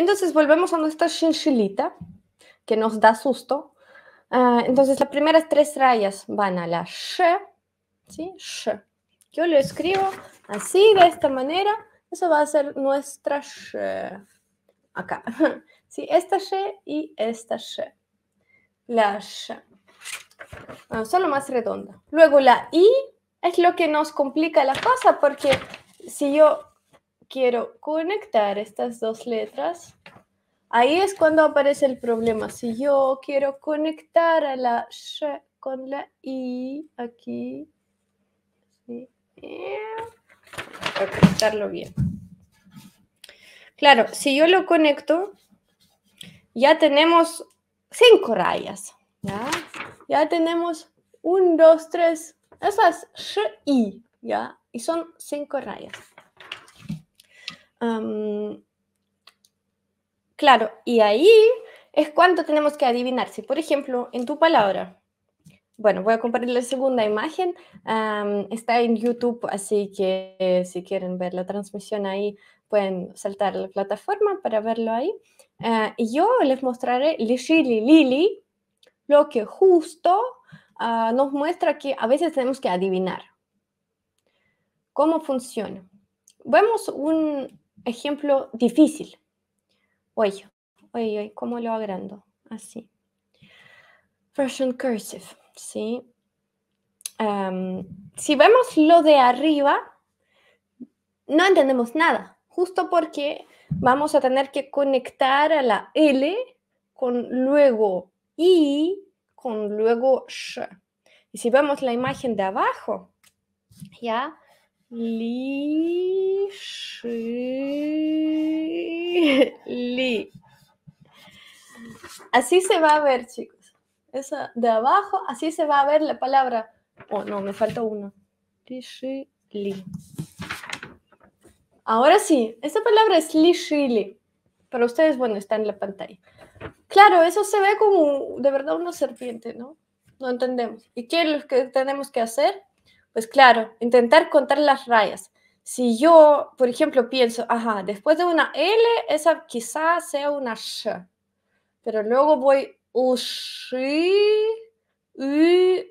Entonces volvemos a nuestra chinchilita que nos da susto. Ah, entonces las primeras tres rayas van a la sh, ¿sí? Sh. Yo lo escribo así, de esta manera. Eso va a ser nuestra sh. Acá. Sí, esta sh y esta sh. La sh. Ah, solo más redonda. Luego la i es lo que nos complica la cosa porque si yo quiero conectar estas dos letras, ahí es cuando aparece el problema. Si yo quiero conectar a la sh con la i aquí, para conectarlo bien. Claro, si yo lo conecto, ya tenemos cinco rayas. ¿ya? ya tenemos un, dos, tres. Esas sh, i, ¿ya? Y son cinco rayas claro, y ahí es cuánto tenemos que adivinar. Si, por ejemplo, en tu palabra, bueno, voy a compartir la segunda imagen. está en YouTube, así que eh, si quieren ver la transmisión ahí, pueden saltar a la plataforma para verlo ahí. Ah, y yo les mostraré Lishili Lili, lo que justo ah, nos muestra que a veces tenemos que adivinar cómo funciona. Vemos un, ejemplo difícil. Oye, oye, oye, ¿cómo lo agrando? Así. Version cursive, ¿sí? si vemos lo de arriba, no entendemos nada, justo porque vamos a tener que conectar a la L con luego I, con luego Sh. Y si vemos la imagen de abajo, ya Li, shi, li. Así se va a ver, chicos. Esa de abajo, así se va a ver la palabra. Oh, no, me falta uno. Li, shi, li. Ahora sí, esta palabra es li, shi, li. Pero ustedes, bueno, está en la pantalla. Claro, eso se ve como de verdad una serpiente, ¿no? No entendemos. ¿Y qué es lo que tenemos que hacer? Pues claro, intentar contar las rayas. Si yo, por ejemplo, pienso, ajá, después de una L, esa quizás sea una Sh, pero luego voy, U,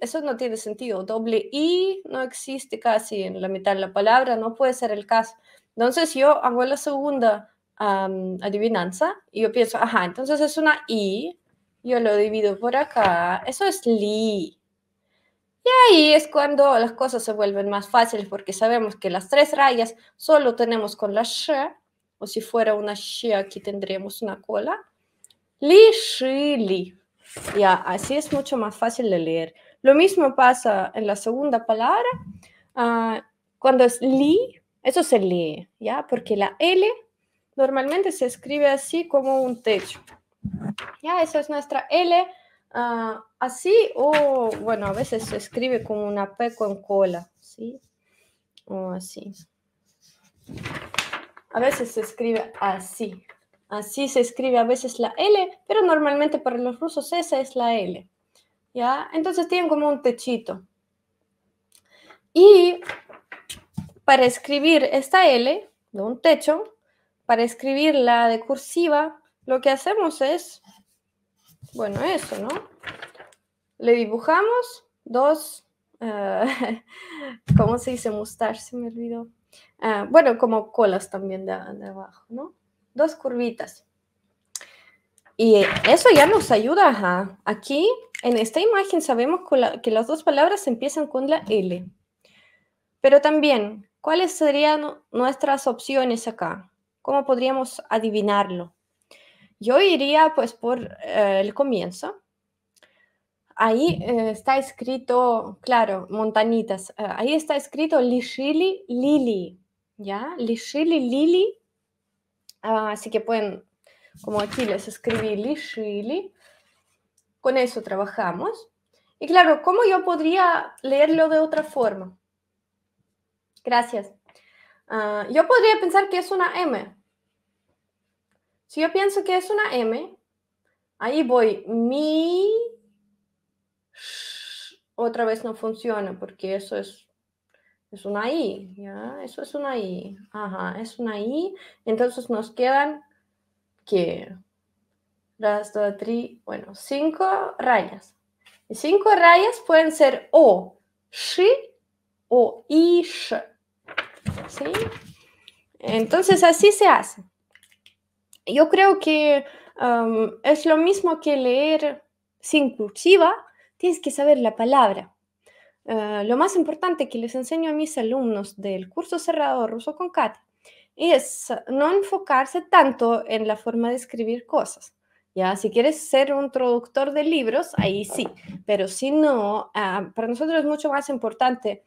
eso no tiene sentido. Doble I no existe casi en la mitad de la palabra, no puede ser el caso. Entonces yo hago la segunda adivinanza y yo pienso, ajá, entonces es una I, yo lo divido por acá, eso es Li. Y ahí es cuando las cosas se vuelven más fáciles porque sabemos que las tres rayas solo tenemos con la sh, o si fuera una sh aquí tendríamos una cola. Li, shi, li. Ya, así es mucho más fácil de leer. Lo mismo pasa en la segunda palabra. Ah, cuando es li, eso se lee, ¿ya? Porque la L normalmente se escribe así como un techo. Ya, esa es nuestra L Ah, así o, bueno, a veces se escribe como una P con cola, ¿sí? O así. A veces se escribe así. Así se escribe a veces la L, pero normalmente para los rusos esa es la L. ¿Ya? Entonces tienen como un techito. Y para escribir esta L de un techo, para escribir la de cursiva, lo que hacemos es bueno, eso, ¿no? Le dibujamos dos, eh, ¿cómo se dice? Mustache, se me olvidó. Ah, bueno, como colas también de, abajo, ¿no? Dos curvitas. Y eso ya nos ayuda. Aquí, en esta imagen, sabemos que las dos palabras empiezan con la L. Pero también, ¿cuáles serían nuestras opciones acá? ¿Cómo podríamos adivinarlo? Yo iría pues por eh, el comienzo. Ahí eh, está escrito, claro, Montanitas, eh, ahí está escrito Lishili Lili, ¿ya? Lishili Lili. Ah, así que pueden, como aquí les escribí Lishili. Con eso trabajamos. Y claro, ¿cómo yo podría leerlo de otra forma? Gracias. Ah, yo podría pensar que es una M, si yo pienso que es una M, ahí voy mi... Otra vez no funciona porque eso es, es una I, ¿ya? Eso es una I. Ajá, es una I. Entonces nos quedan que... dos, bueno, cinco rayas. Y cinco rayas pueden ser O, SHI o SH. ¿Sí? Entonces así se hace yo creo que es lo mismo que leer sin cursiva, tienes que saber la palabra. Ah, lo más importante que les enseño a mis alumnos del curso cerrado ruso con Katy es no enfocarse tanto en la forma de escribir cosas. Ya, si quieres ser un traductor de libros, ahí sí, pero si no, ah, para nosotros es mucho más importante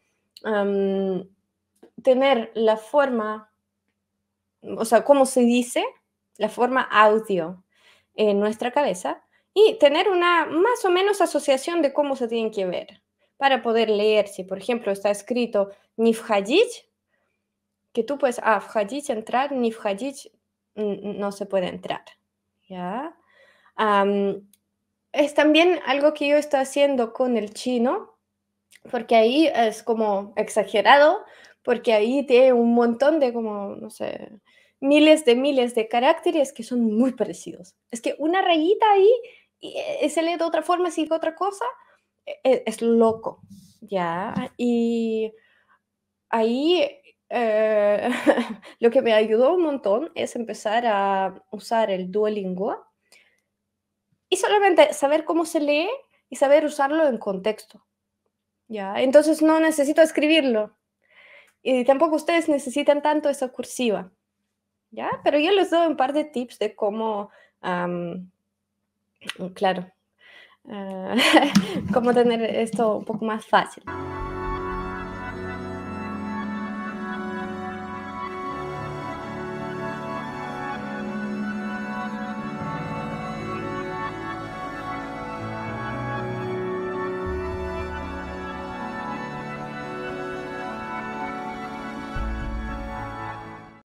tener la forma, o sea, cómo se dice, la forma audio en nuestra cabeza y tener una más o menos asociación de cómo se tienen que ver para poder leer. Si, por ejemplo, está escrito ni que tú puedes, ah, entrar, ni no se puede entrar. ¿Ya? es también algo que yo estoy haciendo con el chino, porque ahí es como exagerado, porque ahí tiene un montón de como, no sé, miles de miles de caracteres que son muy parecidos. Es que una rayita ahí y eh, se lee de otra forma, sigue otra cosa, e, e, es, loco, ¿ya? Y ahí eh, lo que me ayudó un montón es empezar a usar el Duolingo y solamente saber cómo se lee y saber usarlo en contexto, ¿ya? Entonces no necesito escribirlo. Y tampoco ustedes necesitan tanto esa cursiva. ¿ya? Pero yo les doy un par de tips de cómo, claro, ah, cómo tener esto un poco más fácil.